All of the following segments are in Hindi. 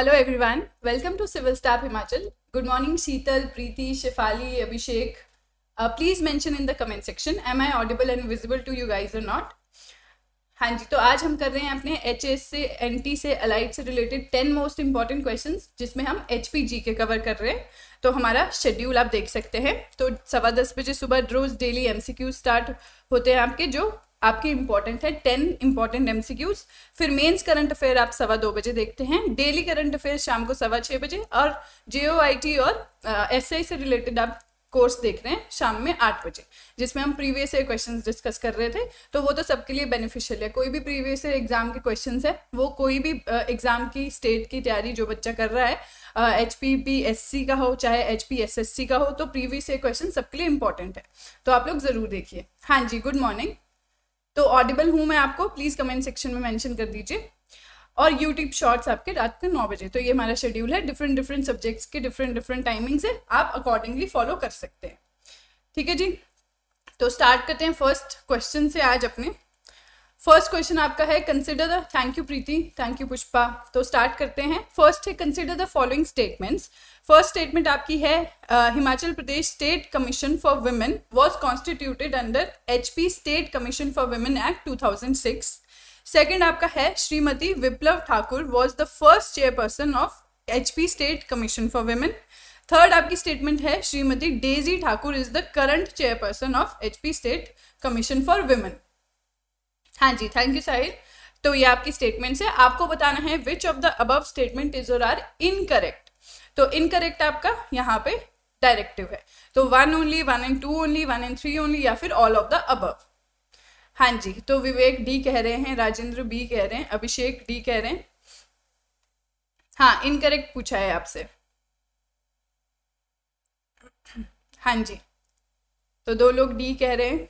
hello everyone welcome to civil staff Himachal good morning Sheetal Preeti Shifali Abhishek please mention in the comment section am I audible and visible to you guys or not हाँ जी तो आज हम कर रहे हैं अपने एच एस से एन टी से अलाइट से related ten most important question जिसमें हम एच पी जी के कवर कर रहे हैं तो हमारा शेड्यूल आप देख सकते हैं तो सवा दस बजे सुबह रोज daily M C Q start होते हैं आपके जो आपके इंपॉर्टेंट है टेन इंपॉर्टेंट एमसीक्यूज फिर मेंस करंट अफेयर आप सवा दो बजे देखते हैं डेली करंट अफेयर शाम को सवा छः बजे और जे और एस uh, से रिलेटेड आप कोर्स देख रहे हैं शाम में आठ बजे जिसमें हम प्रीवियस ईयर क्वेश्चन डिस्कस कर रहे थे तो वो तो सबके लिए बेनिफिशियल है कोई भी प्रीवियस ईयर एग्जाम के क्वेश्चन है वो कोई भी एग्जाम की स्टेट की तैयारी जो बच्चा कर रहा है H P P S C का हो चाहे H P S S C का हो तो प्रीवियस ईयर क्वेश्चन सबके लिए इंपॉर्टेंट है तो आप लोग ज़रूर देखिए हाँ जी गुड मॉर्निंग तो ऑडिबल हूँ मैं आपको प्लीज़ कमेंट सेक्शन में मैंशन कर दीजिए और यूट्यूब शॉर्ट्स आपके रात के नौ बजे तो ये हमारा शेड्यूल है डिफरेंट डिफरेंट सब्जेक्ट्स के डिफरेंट डिफरेंट टाइमिंग से आप अकॉर्डिंगली फॉलो कर सकते हैं ठीक है जी तो स्टार्ट करते हैं फर्स्ट क्वेश्चन से आज अपने फर्स्ट क्वेश्चन आपका है consider the thank you Preeti thank you Pushpa तो स्टार्ट करते हैं फर्स्ट है consider the following statements first statement आपकी है Himachal Pradesh state commission for women was constituted under HP state commission for women act 2006 second आपका है Shrimati Viplav Thakur was the first chairperson of HP state commission for women third आपकी स्टेटमेंट है Shrimati Daisy Thakur is the current chairperson of HP state commission for women हाँ जी थैंक यू साहिल तो ये आपकी स्टेटमेंट है आपको बताना है which of the above statement is or are incorrect तो इनकरेक्ट आपका यहाँ पे डायरेक्टिव है तो one only one and two only one and three only या फिर ऑल ऑफ द अबव हाँ जी तो विवेक डी कह रहे हैं राजेंद्र बी कह रहे हैं अभिषेक डी कह रहे हैं हाँ इनकरेक्ट पूछा है आपसे हाँ जी तो दो लोग डी कह रहे हैं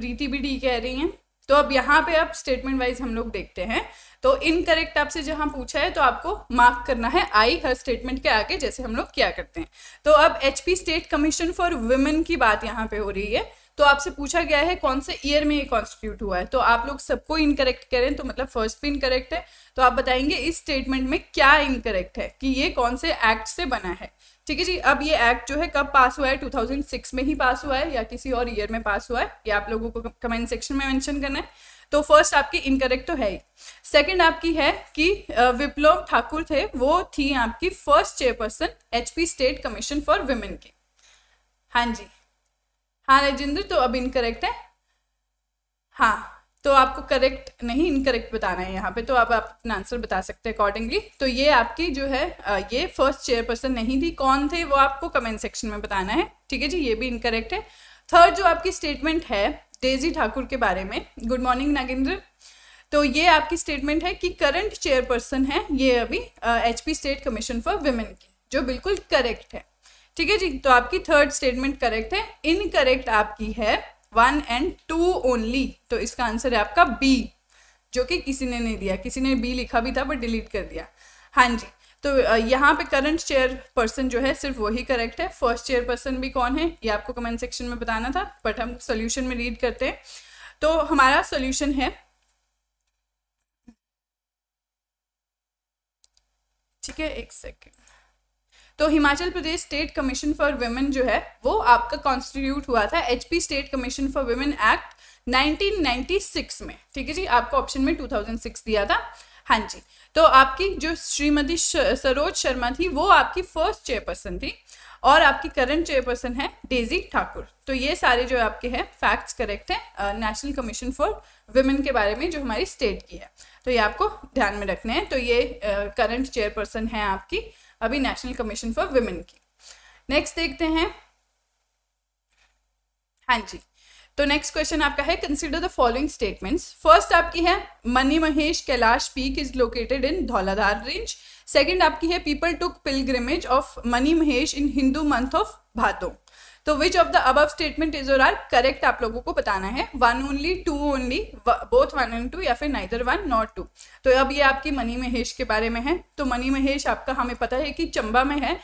प्रीति भी डी कह रही हैं तो अब यहाँ पे अब स्टेटमेंट वाइज हम लोग देखते हैं तो इनकरेक्ट आपसे जहां पूछा है तो आपको मार्क करना है आई हर स्टेटमेंट के आगे जैसे हम लोग क्या करते हैं तो अब H state commission for women की बात यहाँ पे हो रही है तो आपसे पूछा गया है कौन से ईयर में ये कॉन्स्टिट्यूट हुआ है तो आप लोग सबको इनकरेक्ट करें तो मतलब फर्स्ट भी इनकरेक्ट है तो आप बताएंगे इस स्टेटमेंट में क्या इनकरेक्ट है कि ये कौन से एक्ट से बना है ठीक है जी अब ये एक्ट जो है कब पास हुआ है 2006 में ही पास हुआ है या किसी और ईयर में पास हुआ है ये आप लोगों को कमेंट सेक्शन में मेंशन करना है तो फर्स्ट आपकी इनकरेक्ट तो है ही सेकेंड आपकी है कि विप्लव ठाकुर थे वो थी आपकी first chairperson HP state commission for women की हाँ जी हाँ राजेंद्र तो अब इनकरेक्ट है हाँ तो आपको करेक्ट नहीं इनकरेक्ट बताना है यहाँ पे तो आप, अपना आंसर बता सकते हैं अकॉर्डिंगली तो ये आपकी जो है ये फर्स्ट चेयरपर्सन नहीं थी कौन थे वो आपको कमेंट सेक्शन में बताना है ठीक है जी ये भी इनकरेक्ट है थर्ड जो आपकी स्टेटमेंट है डेजी ठाकुर के बारे में गुड मॉर्निंग नागेंद्र तो ये आपकी स्टेटमेंट है कि करंट चेयरपर्सन है ये अभी H P state commission for women की जो बिल्कुल करेक्ट है ठीक है जी तो आपकी थर्ड स्टेटमेंट करेक्ट है इनकरेक्ट आपकी है वन एंड टू ओनली तो इसका आंसर है आपका बी जो कि किसी ने नहीं दिया किसी ने बी लिखा भी था बट डिलीट कर दिया हाँ जी तो यहाँ पे करंट चेयर पर्सन जो है सिर्फ वही करेक्ट है फर्स्ट चेयर पर्सन भी कौन है ये आपको कमेंट सेक्शन में बताना था बट हम सोल्यूशन में रीड करते हैं तो हमारा सोल्यूशन है ठीक है एक सेकेंड तो Himachal Pradesh state commission for women जो है वो आपका कॉन्स्टिट्यूट हुआ था P state commission for women act 1996 में ठीक है जी आपको ऑप्शन में 2006 दिया था हाँ जी तो आपकी जो श्रीमती सरोज शर्मा थी वो आपकी फर्स्ट चेयरपर्सन थी और आपकी करंट चेयरपर्सन है डेजी ठाकुर तो ये सारे जो आपके हैं फैक्ट्स करेक्ट हैं नेशनल कमीशन फॉर वुमेन के बारे में जो हमारी स्टेट की है तो ये आपको ध्यान में रखने हैं तो ये करंट चेयरपर्सन है आपकी अभी नेशनल कमीशन फॉर वुमेन की नेक्स्ट देखते हैं हाँ जी तो नेक्स्ट क्वेश्चन आपका है consider the following statements first आपकी है Mani Mahesh Kailash peak is located in Dhauladhar range second आपकी है people took pilgrimage of Mani Mahesh in Hindu month of Bhado तो which of the above statement is or are correct आप लोगों को बताना है one only two only both one and two या फिर नाइदर वन नॉट टू तो अब ये आपकी मनी महेश के बारे में है तो मनी महेश आपका हमें पता है कि चंबा में है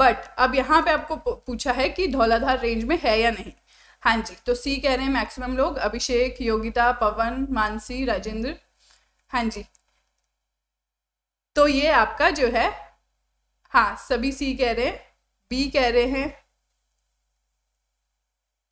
बट अब यहाँ पे आपको पूछा है कि धौलाधार रेंज में है या नहीं हाँ जी तो सी कह रहे हैं मैक्सिमम लोग अभिषेक योगिता पवन मानसी राजेंद्र हाँ जी तो ये आपका जो है हाँ सभी सी कह रहे हैं बी कह रहे हैं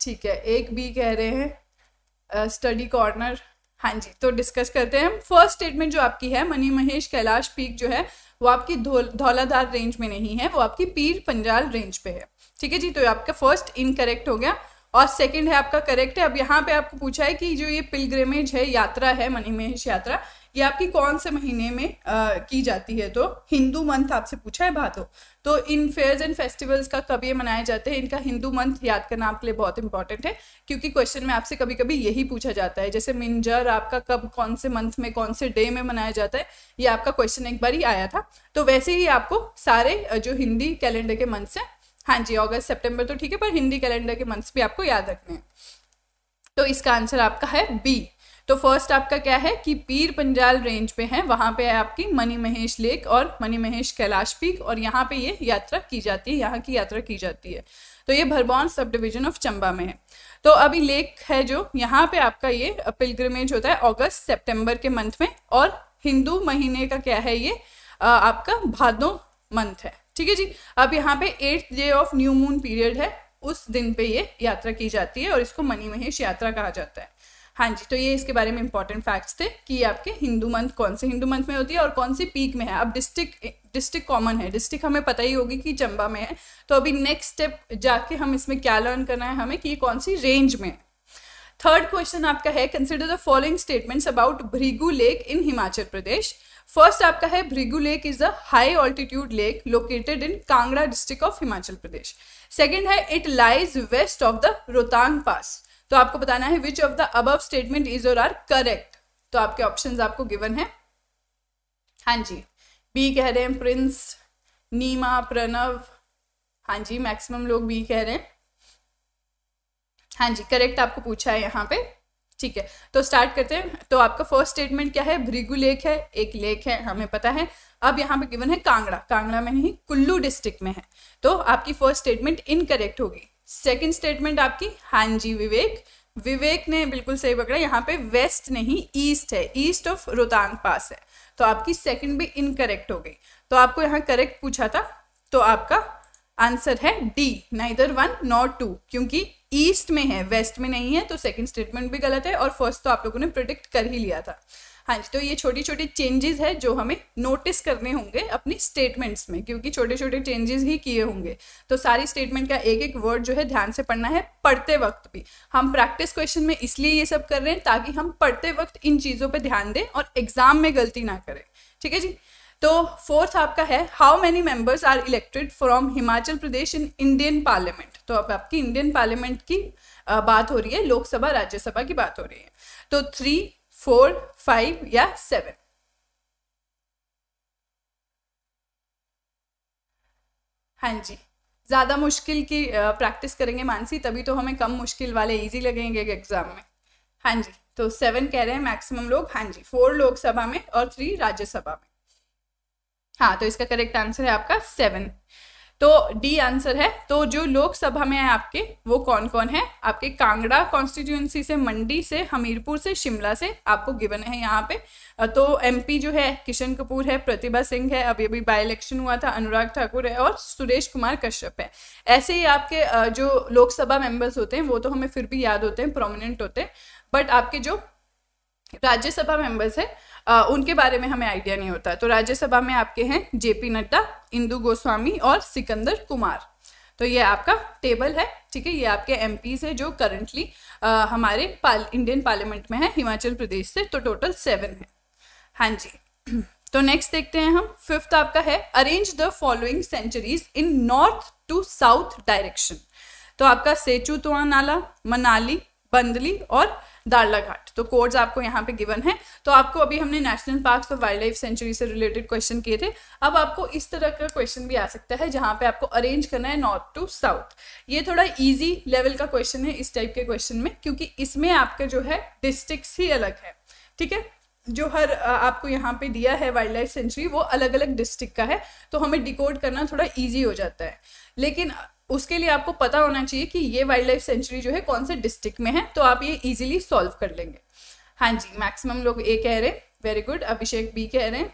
ठीक है एक बी कह रहे हैं स्टडी कॉर्नर हाँ जी तो डिस्कस करते हैं हम फर्स्ट स्टेटमेंट जो आपकी है मनी महेश कैलाश पीक जो है वो आपकी धौलाधार रेंज में नहीं है वो आपकी पीर पंजाल रेंज पे है ठीक है जी तो आपका फर्स्ट इनकरेक्ट हो गया और सेकंड है आपका करेक्ट है अब यहाँ पे आपको पूछा है कि जो ये पिलग्रेमेज है यात्रा है मनी महेश यात्रा ये आपकी कौन से महीने में आ, की जाती है तो हिंदू मंथ आपसे पूछा है हो तो इन फेयर्स एंड फेस्टिवल्स का कब ये मनाए जाते हैं इनका हिंदू मंथ याद करना आपके लिए बहुत इंपॉर्टेंट है क्योंकि क्वेश्चन में आपसे कभी कभी यही पूछा जाता है जैसे मिंजर आपका कब कौन से मंथ में कौन से डे में मनाया जाता है ये आपका क्वेश्चन एक बार ही आया था तो वैसे ही आपको सारे जो हिंदी कैलेंडर के मंथ्स हैं हाँ जी अगस्त सितंबर तो ठीक है पर हिंदी कैलेंडर के मंथ्स भी आपको याद रखने हैं तो इसका आंसर आपका है बी तो फर्स्ट आपका क्या है कि पीर पंजाल रेंज पे है वहाँ पे है आपकी मनी महेश लेक और मनी महेश कैलाश पीक और यहाँ पे ये यात्रा की जाती है यहाँ की यात्रा की जाती है तो ये भरबौन सब डिविजन ऑफ चंबा में है तो अभी लेक है जो यहाँ पे आपका ये पिलग्रमेज होता है अगस्त सेप्टेम्बर के मंथ में और हिंदू महीने का क्या है ये आपका भादो मंथ है ठीक है जी अब यहाँ पे eighth day of new moon period है उस दिन पे ये यात्रा की जाती है और इसको मनी महेश यात्रा कहा जाता है हाँ जी तो ये इसके बारे में इंपॉर्टेंट फैक्ट्स थे कि आपके हिंदू मंथ कौन से हिंदू मंथ में होती है और कौन सी पीक में है अब डिस्ट्रिक्ट डिस्ट्रिक्ट कॉमन है डिस्ट्रिक्ट हमें पता ही होगी कि चंबा में है तो अभी नेक्स्ट स्टेप जाके हम इसमें क्या लर्न करना है हमें कि ये कौन सी रेंज में है थर्ड क्वेश्चन आपका है consider the following statements about Bhrigu lake in Himachal Pradesh first आपका है Bhrigu lake is a high altitude lake located in Kangra district of Himachal Pradesh second है it lies west of the Rohtang pass तो आपको बताना है which of the above statement is or are correct तो आपके ऑप्शन आपको गिवन है हाँ जी बी कह रहे हैं प्रिंस नीमा प्रणव हाँ जी मैक्सिमम लोग बी कह रहे हैं हाँ जी करेक्ट आपको पूछा है यहाँ पे ठीक है तो स्टार्ट करते हैं तो आपका फर्स्ट स्टेटमेंट क्या है भृगु लेक है एक लेक है हमें पता है अब यहाँ पे गिवन है कांगड़ा कांगड़ा में नहीं कुल्लू डिस्ट्रिक्ट में है तो आपकी फर्स्ट स्टेटमेंट इनकरेक्ट होगी सेकेंड स्टेटमेंट आपकी हाँ जी विवेक विवेक ने बिल्कुल सही पकड़ा यहाँ पे वेस्ट नहीं ईस्ट है ईस्ट ऑफ रोहतांग पास है तो आपकी सेकंड भी इनकरेक्ट हो गई तो आपको यहाँ करेक्ट पूछा था तो आपका आंसर है D neither one not two क्योंकि ईस्ट में है वेस्ट में नहीं है तो सेकंड स्टेटमेंट भी गलत है और फर्स्ट तो आप लोगों ने प्रोडिक्ट कर ही लिया था हाँ जी तो ये छोटी छोटी चेंजेस है जो हमें नोटिस करने होंगे अपनी स्टेटमेंट्स में क्योंकि छोटे छोटे चेंजेस ही किए होंगे तो सारी स्टेटमेंट का एक एक वर्ड जो है ध्यान से पढ़ना है पढ़ते वक्त भी हम प्रैक्टिस क्वेश्चन में इसलिए ये सब कर रहे हैं ताकि हम पढ़ते वक्त इन चीज़ों पर ध्यान दें और एग्जाम में गलती ना करें ठीक है जी तो फोर्थ आपका है how many members are elected from Himachal Pradesh in Indian parliament तो अब आपकी इंडियन पार्लियामेंट की बात हो रही है लोकसभा राज्यसभा की बात हो रही है तो थ्री फोर फाइव या सेवन हाँ जी ज़्यादा मुश्किल की प्रैक्टिस करेंगे मानसी तभी तो हमें कम मुश्किल वाले इजी लगेंगे एग्जाम में हाँ जी तो सेवन कह रहे हैं मैक्सिमम लोग हाँ जी फोर लोकसभा में और थ्री राज्यसभा में हाँ तो इसका करेक्ट आंसर है आपका सेवन तो डी आंसर है तो जो लोकसभा में है आपके वो कौन कौन है आपके कांगड़ा कॉन्स्टिट्यूंसी से मंडी से हमीरपुर से शिमला से आपको गिवन है यहाँ पे तो एमपी जो है किशन कपूर है प्रतिभा सिंह है अभी अभी बाई इलेक्शन हुआ था अनुराग ठाकुर है और सुरेश कुमार कश्यप है ऐसे ही आपके जो लोकसभा मेंबर्स होते हैं वो तो हमें फिर भी याद होते हैं प्रोमिनेंट होते हैं बट आपके जो राज्यसभा मेंबर्स है आ, उनके बारे में हमें आइडिया नहीं होता तो राज्यसभा में आपके हैं जेपी नड्डा इंदू गोस्वामी और सिकंदर कुमार तो ये आपका टेबल है ठीक है ये आपके एम है जो करंटली हमारे पाल, इंडियन पार्लियामेंट में है हिमाचल प्रदेश से तो टोटल सेवन है हाँ जी तो नेक्स्ट देखते हैं हम फिफ्थ आपका है arrange the following sanctuaries in north to south direction तो आपका सेचू तुआ नाला मनाली बंदली और दारला घाट तो कोड्स आपको यहाँ पे गिवन है तो आपको अभी हमने नेशनल पार्क और वाइल्ड लाइफ सेंचुरी से रिलेटेड क्वेश्चन किए थे अब आपको इस तरह का क्वेश्चन भी आ सकता है जहाँ पे आपको अरेंज करना है नॉर्थ टू साउथ ये थोड़ा ईजी लेवल का क्वेश्चन है इस टाइप के क्वेश्चन में क्योंकि इसमें आपका जो है डिस्ट्रिक्ट ही अलग है ठीक है जो हर आपको यहाँ पे दिया है वाइल्ड लाइफ सेंचुरी वो अलग अलग डिस्ट्रिक्ट का है तो हमें डिकोड करना थोड़ा इजी हो जाता है लेकिन उसके लिए आपको पता होना चाहिए कि ये वाइल्ड लाइफ सेंचुरी जो है कौन से डिस्ट्रिक्ट में है तो आप ये इजीली सॉल्व कर लेंगे हाँ जी मैक्सिमम लोग ए कह रहे हैं वेरी गुड अभिषेक बी कह रहे हैं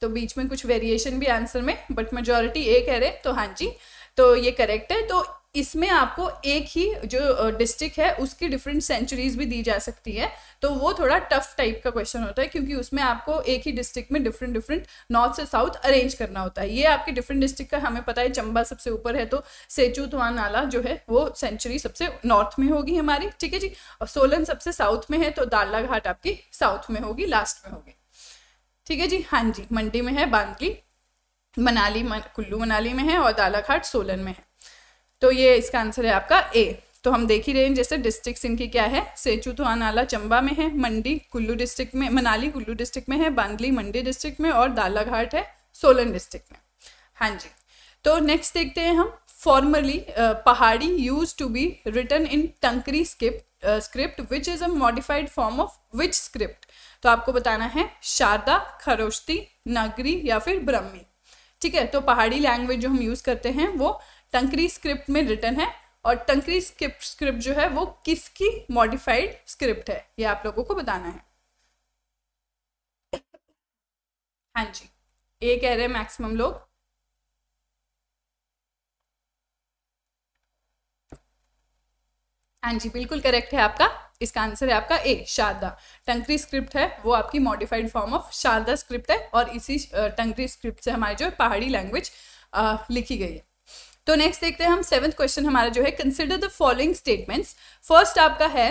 तो बीच में कुछ वेरिएशन भी आंसर में बट मेजोरिटी ए कह रहे हैं तो हाँ जी तो ये करेक्ट है तो इसमें आपको एक ही जो डिस्ट्रिक्ट है उसकी डिफरेंट सेंचुरीज भी दी जा सकती है तो वो थोड़ा टफ टाइप का क्वेश्चन होता है क्योंकि उसमें आपको एक ही डिस्ट्रिक्ट में डिफरेंट डिफरेंट नॉर्थ से साउथ अरेंज करना होता है ये आपके डिफरेंट डिस्ट्रिक्ट का हमें पता है चंबा सबसे ऊपर है तो सेचू नाला जो है वो सेंचुरी सबसे नॉर्थ में होगी हमारी ठीक है जी और सोलन सबसे साउथ में है तो दाला घाट आपकी साउथ में होगी लास्ट में होगी ठीक है जी हाँ जी मंडी में है बांदली मनाली मन, कुल्लू मनाली में है और दालाघाट सोलन में है तो ये इसका आंसर है आपका ए तो हम देख ही रहे हैं जैसे डिस्ट्रिक्ट इनकी क्या है सेचू थोहानाला चंबा में है मंडी कुल्लू डिस्ट्रिक्ट में मनाली कुल्लू डिस्ट्रिक्ट में है बांदली मंडी डिस्ट्रिक्ट में और दालाघाट है सोलन डिस्ट्रिक्ट में हाँ जी तो नेक्स्ट देखते हैं हम formerly Pahari used to be written in Tankri script script which is a modified form of which script तो आपको बताना है शारदा खरोश्ती नगरी या फिर ब्रह्मी ठीक है तो पहाड़ी लैंग्वेज जो हम यूज करते हैं वो टंकरी स्क्रिप्ट में रिटर्न है और टंकरी स्क्रिप्ट स्क्रिप्ट जो है वो किसकी मॉडिफाइड स्क्रिप्ट है ये आप लोगों को बताना है हाँ जी ए कह रहे हैं मैक्सिमम लोग हाँ जी बिल्कुल करेक्ट है आपका इसका आंसर है आपका ए शारदा टंकरी स्क्रिप्ट है वो आपकी modified form of Sharada script है और इसी टंकरी स्क्रिप्ट से हमारी जो पहाड़ी लैंग्वेज लिखी गई है तो नेक्स्ट देखते हैं हम सेवेंथ क्वेश्चन हमारा जो है consider the following statements first आपका है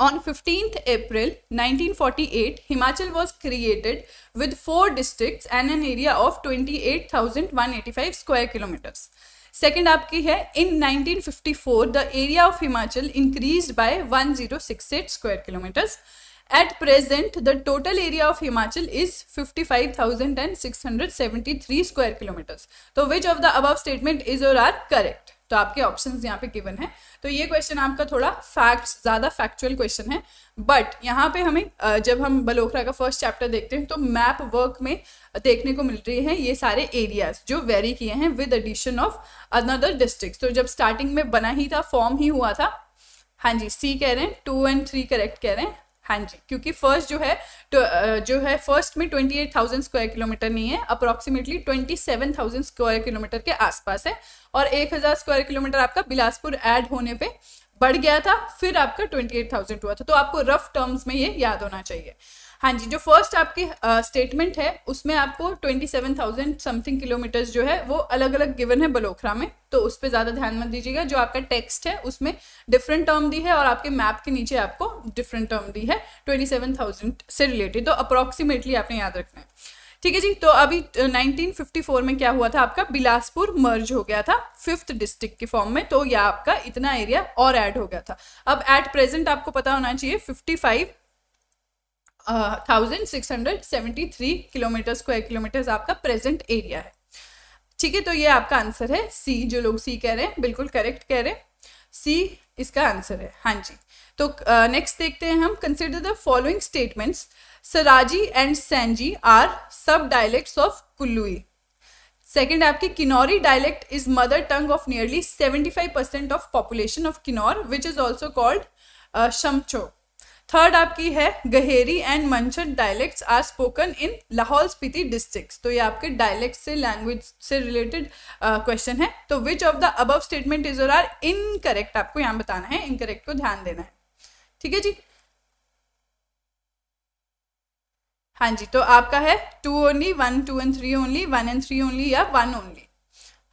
on fifteenth April 1948 Himachal was created with four districts and an area of 28,185 square kilometres second आपकी है in 1954 the area of Himachal increase by 1068 square kilometres at present the total area of Himachal is 55,673 five thousand and six hundred the above statement is तो आपके ऑप्शन यहाँ पे गिवन है तो ये क्वेश्चन आपका थोड़ा फैक्ट ज्यादा फैक्चुअल क्वेश्चन है बट यहाँ पे हमें जब हम बलोखरा का फर्स्ट चैप्टर देखते हैं तो मैप वर्क में देखने को मिल रही है ये सारे एरियाज जो वेरी किए हैं with addition of another district तो जब स्टार्टिंग में बना ही था फॉर्म ही हुआ था हाँ जी सी कह रहे हैं टू एंड थ्री करेक्ट कह रहे हैं हाँ जी क्योंकि फर्स्ट जो है तो, जो है फर्स्ट में twenty eight thousand square kilometre नहीं है approximately twenty seven thousand square kilometre के आसपास है और एक हज़ार स्क्वायर किलोमीटर आपका बिलासपुर ऐड होने पे बढ़ गया था फिर आपका ट्वेंटी एट थाउजेंड हुआ था तो आपको रफ टर्म्स में ये याद होना चाहिए हाँ जी जो फर्स्ट आपकी स्टेटमेंट है उसमें आपको twenty seven thousand something kilometres जो है वो अलग अलग गिवन है बलोखरा में तो उस पर ज़्यादा ध्यान मत दीजिएगा जो आपका टेक्स्ट है उसमें डिफरेंट टर्म दी है और आपके मैप के नीचे आपको डिफरेंट टर्म दी है ट्वेंटी सेवन थाउजेंड से रिलेटेड तो अप्रॉक्सीमेटली आपने याद रखना है ठीक है जी तो अभी 1954 में क्या हुआ था आपका बिलासपुर मर्ज हो गया था फिफ्थ डिस्ट्रिक्ट के फॉर्म में तो यह आपका इतना एरिया और ऐड हो गया था अब एट प्रेजेंट आपको पता होना चाहिए 55 thousand six hundred seventy three kilometre square kilometres आपका प्रेजेंट एरिया है ठीक है तो ये आपका आंसर है सी जो लोग सी कह रहे हैं बिल्कुल करेक्ट कह रहे हैं सी इसका आंसर है हाँ जी तो नेक्स्ट uh, देखते हैं हम consider the following statements Seraji and Sainji are sub dialects of Kullui second आपके Kinnauri dialect is mother tongue of nearly seventy five percent of population of Kinnaur which is also called Shamcho third आपकी है Gahri and Manchad dialects are spoken in Lahaul Spiti district तो ये आपके डायलेक्ट से लैंग्वेज से रिलेटेड क्वेश्चन uh, है तो which of the above statement is or are incorrect आपको यहाँ बताना है इनकरेक्ट को ध्यान देना है ठीक है जी हाँ जी तो आपका है two only one two and three only one and three only या वन ओनली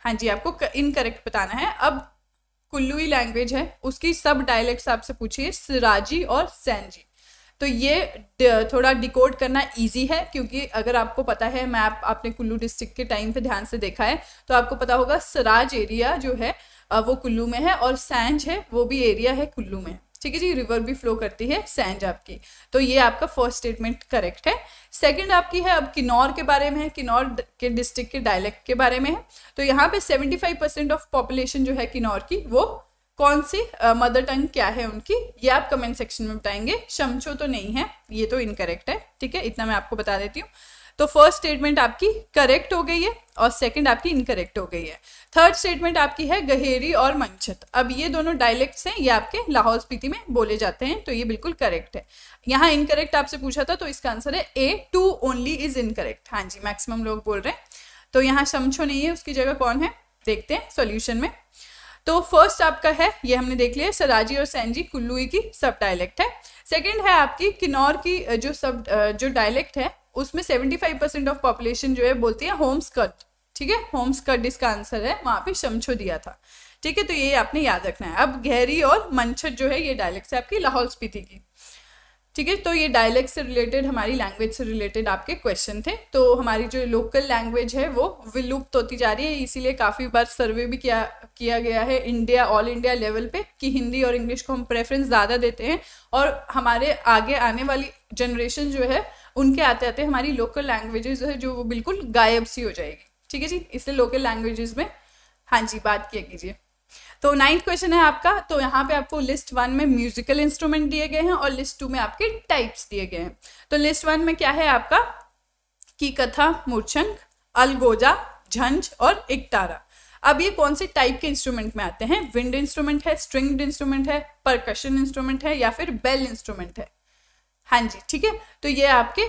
हाँ जी आपको इनकरेक्ट बताना है अब कुल्लूई लैंग्वेज है उसकी सब डायलेक्ट्स आपसे पूछिए सिराजी और सैनजी तो ये थोड़ा डिकोड करना इजी है क्योंकि अगर आपको पता है मैप आपने कुल्लू डिस्ट्रिक्ट के टाइम पे ध्यान से देखा है तो आपको पता होगा सराज एरिया जो है वो कुल्लू में है और सैंज है वो भी एरिया है कुल्लू में ठीक है जी रिवर भी फ्लो करती है सैंज आपकी तो ये आपका फर्स्ट स्टेटमेंट करेक्ट है सेकंड आपकी है अब किन्नौर के बारे में है किन्नौर के डिस्ट्रिक्ट के डायलेक्ट के बारे में है तो यहाँ पे 75 परसेंट ऑफ पॉपुलेशन जो है किन्नौर की वो कौन सी मदर टंग क्या है उनकी ये आप कमेंट सेक्शन में बताएंगे शमचो तो नहीं है ये तो इनकरेक्ट है ठीक है इतना मैं आपको बता देती हूँ तो फर्स्ट स्टेटमेंट आपकी करेक्ट हो गई है और सेकंड आपकी इनकरेक्ट हो गई है थर्ड स्टेटमेंट आपकी है गहेरी और मंचत अब ये दोनों डायलेक्ट्स हैं ये आपके लाहौल स्पीति में बोले जाते हैं तो ये बिल्कुल करेक्ट है यहाँ इनकरेक्ट आपसे पूछा था तो इसका आंसर है A two only is incorrect हाँ जी मैक्सिमम लोग बोल रहे हैं तो यहाँ समझो नहीं है उसकी जगह कौन है देखते हैं सोल्यूशन में तो फर्स्ट आपका है ये हमने देख लिया सराजी और सैनजी कुल्लुई की सब डायलेक्ट है सेकंड है आपकी किन्नौर की जो सब जो डायलेक्ट है उसमें seventy five percent of population जो है बोलती है होम्स कट ठीक है होम्स कट इसका आंसर है वहाँ पे शमछो दिया था ठीक है तो ये आपने याद रखना है अब गहरी और मंछर जो है ये डायलेक्ट है आपकी लाहौल स्पीति की ठीक है तो ये डायलैक्ट से रिलेटेड हमारी लैंग्वेज से रिलेटेड आपके क्वेश्चन थे तो हमारी जो लोकल लैंग्वेज है वो विलुप्त होती जा रही है इसीलिए काफ़ी बार सर्वे भी किया किया गया है इंडिया ऑल इंडिया लेवल पे कि हिंदी और इंग्लिश को हम प्रेफरेंस ज़्यादा देते हैं और हमारे आगे आने वाली जनरेशन जो है उनके आते आते हमारी लोकल लैंग्वेजेज जो है जो वो बिल्कुल गायब सी हो जाएगी ठीक है जी इसलिए लोकल लैंग्वेजेज में हाँ जी बात किया कीजिए तो नाइन्थ क्वेश्चन है आपका तो यहाँ पे आपको लिस्ट वन में म्यूजिकल इंस्ट्रूमेंट दिए गए हैं और लिस्ट टू में आपके टाइप्स दिए गए हैं तो लिस्ट वन में क्या है आपका की कथा मूर्छंक अलगोजा झंझ और इकतारा अब ये कौन से टाइप के इंस्ट्रूमेंट में आते हैं विंड इंस्ट्रूमेंट है स्ट्रिंग्ड इंस्ट्रूमेंट है परकशन इंस्ट्रूमेंट है या फिर बेल इंस्ट्रूमेंट है हाँ जी ठीक है तो ये आपके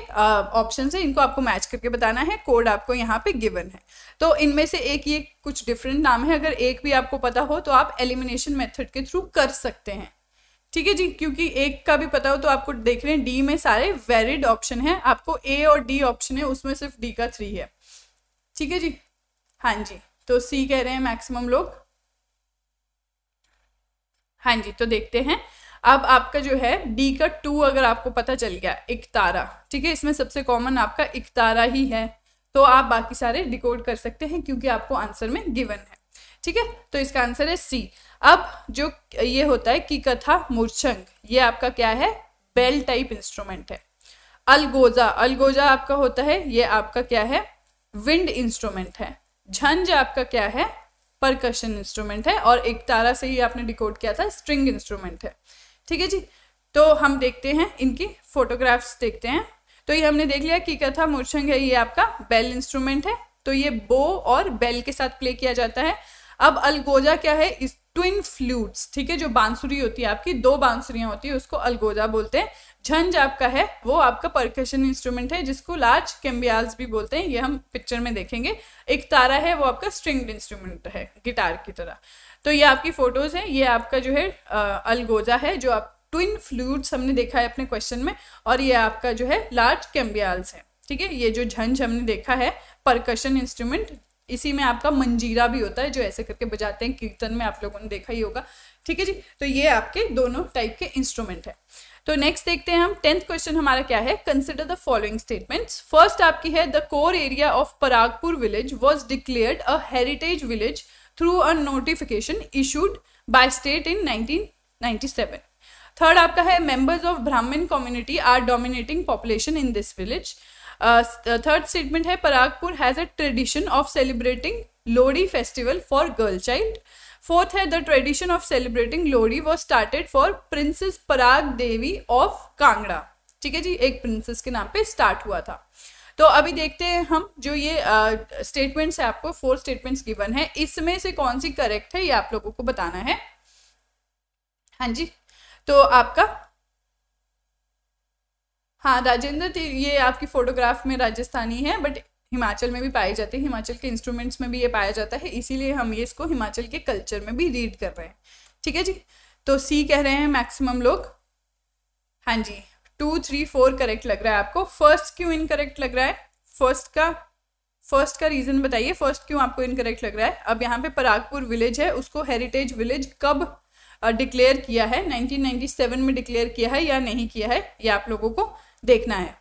ऑप्शन uh, है इनको आपको मैच करके बताना है कोड आपको यहाँ पे गिवन है तो इनमें से एक ये कुछ डिफरेंट नाम है अगर एक भी आपको पता हो तो आप एलिमिनेशन मेथड के थ्रू कर सकते हैं ठीक है जी क्योंकि एक का भी पता हो तो आपको देख रहे हैं डी में सारे वैलिड ऑप्शन है आपको ए और डी ऑप्शन है उसमें सिर्फ डी का थ्री है ठीक है जी हाँ जी तो सी कह रहे हैं मैक्सिमम लोग हाँ जी तो देखते हैं अब आपका जो है डी का टू अगर आपको पता चल गया इकतारा ठीक है इसमें सबसे कॉमन आपका इकतारा ही है तो आप बाकी सारे डिकोड कर सकते हैं क्योंकि आपको आंसर में गिवन है ठीक है तो इसका आंसर है सी अब जो ये होता है की कथा मूर्छंग ये आपका क्या है बेल टाइप इंस्ट्रूमेंट है अलगोजा अलगोजा आपका होता है ये आपका क्या है विंड इंस्ट्रूमेंट है झंझ आपका क्या है परकशन इंस्ट्रूमेंट है और एक तारा से ही आपने डिकोड किया था स्ट्रिंग इंस्ट्रूमेंट है ठीक है जी तो हम देखते हैं इनकी फोटोग्राफ्स देखते हैं तो ये हमने देख लिया कि कथा मूर्छंग है ये आपका बेल इंस्ट्रूमेंट है तो ये बो और बेल के साथ प्ले किया जाता है अब अलगोजा क्या है इस ट्विन फ्लूट्स ठीक है जो बांसुरी होती है आपकी दो बांसुरियां होती है उसको अलगोजा बोलते हैं झंझ आपका है वो आपका परकशन इंस्ट्रूमेंट है जिसको लार्ज कैम्बियाल्स भी बोलते हैं ये हम पिक्चर में देखेंगे एक तारा है वो आपका स्ट्रिंग इंस्ट्रूमेंट है गिटार की तरह तो ये आपकी फोटोज है ये आपका जो है अलगोजा है जो आप ट्विन फ्लूट्स हमने देखा है अपने क्वेश्चन में और ये आपका जो है लार्ज कैम्बियाल्स है ठीक है ये जो झंझ हमने देखा है परकशन इंस्ट्रूमेंट इसी में आपका मंजीरा भी होता है जो ऐसे करके बजाते हैं कीर्तन में आप लोगों ने देखा ही होगा ठीक है जी तो ये आपके दोनों टाइप के इंस्ट्रूमेंट है तो नेक्स्ट देखते हैं हम टेंथ क्वेश्चन हमारा क्या है consider the following statement first आपकी है the core area of Paragpur village was declared a heritage village through a notification issued by state in nineteen third आपका है members of Brahmin community are dominating population in this village third statement है Paragpur has a tradition of celebrating Lohri festival for girl child fourth है the tradition of celebrating Lohri was started for princess Parag Devi of Kangra ठीक है जी एक प्रिंसेस के नाम पे स्टार्ट हुआ था तो अभी देखते हैं हम जो ये स्टेटमेंट्स uh, है आपको फोर स्टेटमेंट्स गिवन है इसमें से कौन सी करेक्ट है ये आप लोगों को बताना है हाँ जी तो आपका हाँ राजेंद्र ये आपकी फ़ोटोग्राफ में राजस्थानी है बट हिमाचल में भी पाए जाते हैं हिमाचल के इंस्ट्रूमेंट्स में भी ये पाया जाता है इसीलिए हम ये इसको हिमाचल के कल्चर में भी रीड कर रहे हैं ठीक है जी तो सी कह रहे हैं मैक्सिमम लोग हाँ जी टू थ्री फोर करेक्ट लग रहा है आपको फर्स्ट क्यों इनकरेक्ट लग रहा है फर्स्ट का फर्स्ट का रीज़न बताइए फर्स्ट क्यों आपको इनकरेक्ट लग रहा है अब यहाँ पे परागपुर विलेज है उसको हेरिटेज विलेज कब डिक्लेयर किया है 1997 में डिक्लेयर किया है या नहीं किया है ये आप लोगों को देखना है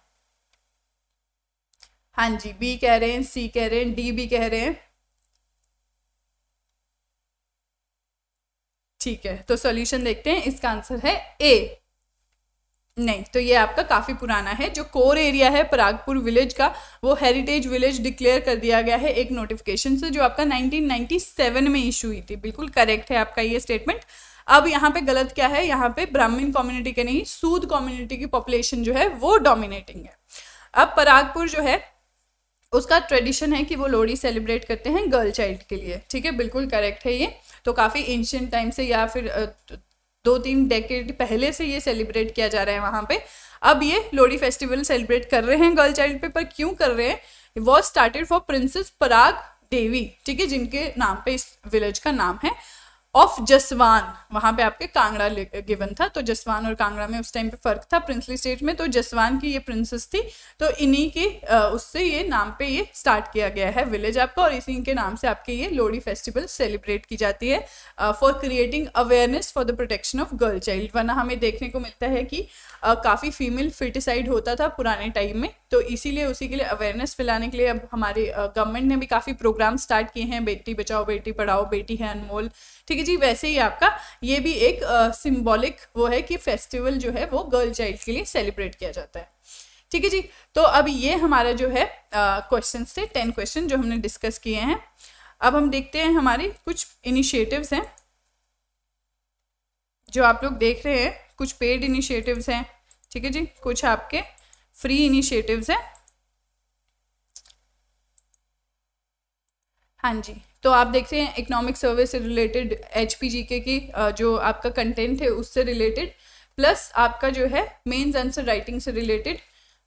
हाँ जी बी कह रहे हैं सी कह रहे हैं डी भी कह रहे हैं ठीक है तो सॉल्यूशन देखते हैं इसका आंसर है ए नहीं तो ये आपका काफ़ी पुराना है जो कोर एरिया है परागपुर विलेज का वो हेरिटेज विलेज डिक्लेयर कर दिया गया है एक नोटिफिकेशन से जो आपका 1997 में इशू हुई थी बिल्कुल करेक्ट है आपका ये स्टेटमेंट अब यहाँ पे गलत क्या है यहाँ पे ब्राह्मीण कम्युनिटी के नहीं सूद कम्युनिटी की पॉपुलेशन जो है वो डोमिनेटिंग है अब परागपुर जो है उसका ट्रेडिशन है कि वो लोहड़ी सेलिब्रेट करते हैं गर्ल चाइल्ड के लिए ठीक है बिल्कुल करेक्ट है ये तो काफ़ी एंशियंट टाइम से या फिर दो तीन डेकेड पहले से ये सेलिब्रेट किया जा रहा है वहाँ पे अब ये लोहड़ी फेस्टिवल सेलिब्रेट कर रहे हैं गर्ल चाइल्ड पे पर क्यों कर रहे हैं was started for princess Parag Devi ठीक है जिनके नाम पे इस विलेज का नाम है ऑफ जसवान वहां पे आपके कांगड़ा गिवन था तो जसवान और कांगड़ा में उस टाइम पे फर्क था प्रिंसली स्टेट में तो जसवान की ये प्रिंसेस थी तो इन्हीं के उससे ये नाम पे ये स्टार्ट किया गया है विलेज आपका और इसी के नाम से आपके ये लोहड़ी फेस्टिवल सेलिब्रेट की जाती है for creating awareness for the protection of girl child वरना हमें देखने को मिलता है कि uh, काफ़ी फीमेल फिटिसाइड होता था पुराने टाइम में तो इसीलिए उसी के लिए अवेयरनेस फैलाने के लिए अब हमारे गवर्नमेंट ने भी काफ़ी प्रोग्राम स्टार्ट किए हैं बेटी बचाओ बेटी पढ़ाओ बेटी है अनमोल ठीक है जी वैसे ही आपका ये भी एक सिम्बॉलिक वो है कि फेस्टिवल जो है वो गर्ल चाइल्ड के लिए सेलिब्रेट किया जाता है ठीक है जी तो अब ये हमारा जो है क्वेश्चन थे टेन क्वेश्चन जो हमने डिस्कस किए हैं अब हम देखते हैं हमारे कुछ इनिशिएटिव्स हैं जो आप लोग देख रहे हैं कुछ पेड इनिशिएटिव्स हैं ठीक है जी कुछ आपके फ्री इनिशिएटिव्स हैं हाँ जी तो आप देखते हैं इकोनॉमिक सर्विस से रिलेटेड एच की जो आपका कंटेंट है उससे रिलेटेड प्लस आपका जो है मेन्स आंसर राइटिंग से रिलेटेड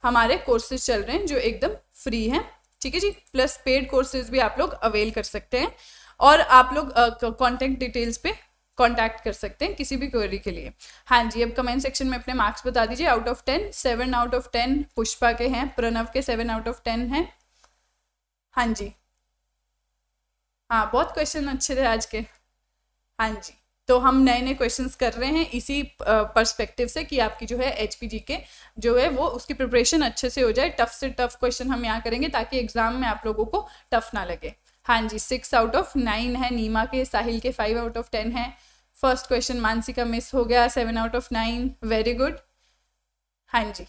हमारे कोर्सेज चल रहे हैं जो एकदम फ्री हैं ठीक है जी प्लस पेड कोर्सेज भी आप लोग अवेल कर सकते हैं और आप लोग कॉन्टेक्ट डिटेल्स पे कॉन्टैक्ट कर सकते हैं किसी भी क्वेरी के लिए हाँ जी अब कमेंट सेक्शन में अपने मार्क्स बता दीजिए out of ten seven out of ten Pushpa के हैं प्रणव के सेवन आउट ऑफ टेन हैं हाँ जी हाँ बहुत क्वेश्चन अच्छे थे आज के हाँ जी तो हम नए नए क्वेश्चंस कर रहे हैं इसी पर्सपेक्टिव से कि आपकी जो है एच के जो है वो उसकी प्रिपरेशन अच्छे से हो जाए टफ से टफ क्वेश्चन हम यहाँ करेंगे ताकि एग्जाम में आप लोगों को टफ ना लगे हाँ जी सिक्स आउट ऑफ नाइन है नीमा के साहिल के फाइव आउट ऑफ टेन है फर्स्ट क्वेश्चन मानसी का मिस हो गया seven out of nine very good हाँ जी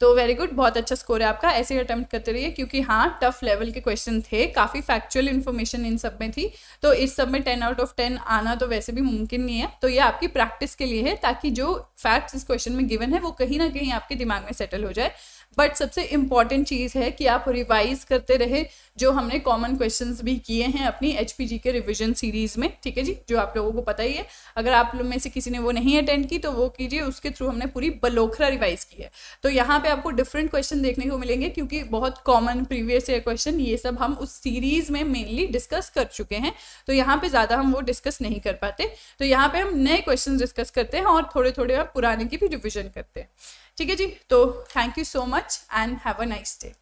तो वेरी गुड बहुत अच्छा स्कोर है आपका ऐसे अटैम्प्ट करते रहिए क्योंकि हाँ टफ लेवल के क्वेश्चन थे काफ़ी फैक्चुअल इन्फॉर्मेशन इन सब में थी तो इस सब में टेन आउट ऑफ टेन आना तो वैसे भी मुमकिन नहीं है तो ये आपकी प्रैक्टिस के लिए है ताकि जो फैक्ट्स इस क्वेश्चन में गिवन है वो कहीं ना कहीं आपके दिमाग में सेटल हो जाए बट सबसे इम्पॉर्टेंट चीज़ है कि आप रिवाइज करते रहे जो हमने कॉमन क्वेश्चन भी किए हैं अपनी एच के रिविजन सीरीज में ठीक है जी जो आप लोगों को पता ही है अगर आप लोग में से किसी ने वो नहीं अटेंड की तो वो कीजिए उसके थ्रू हमने पूरी बलोखरा रिवाइज की है तो यहाँ पे आपको डिफरेंट क्वेश्चन देखने को मिलेंगे क्योंकि बहुत कॉमन प्रीवियस ईयर क्वेश्चन ये सब हम उस सीरीज में मेनली डिस्कस कर चुके हैं तो यहाँ पे ज़्यादा हम वो डिस्कस नहीं कर पाते तो यहाँ पे हम नए क्वेश्चन डिस्कस करते हैं और थोड़े थोड़े पुराने की भी रिविजन करते हैं ठीक है जी तो thank you so much and have a nice day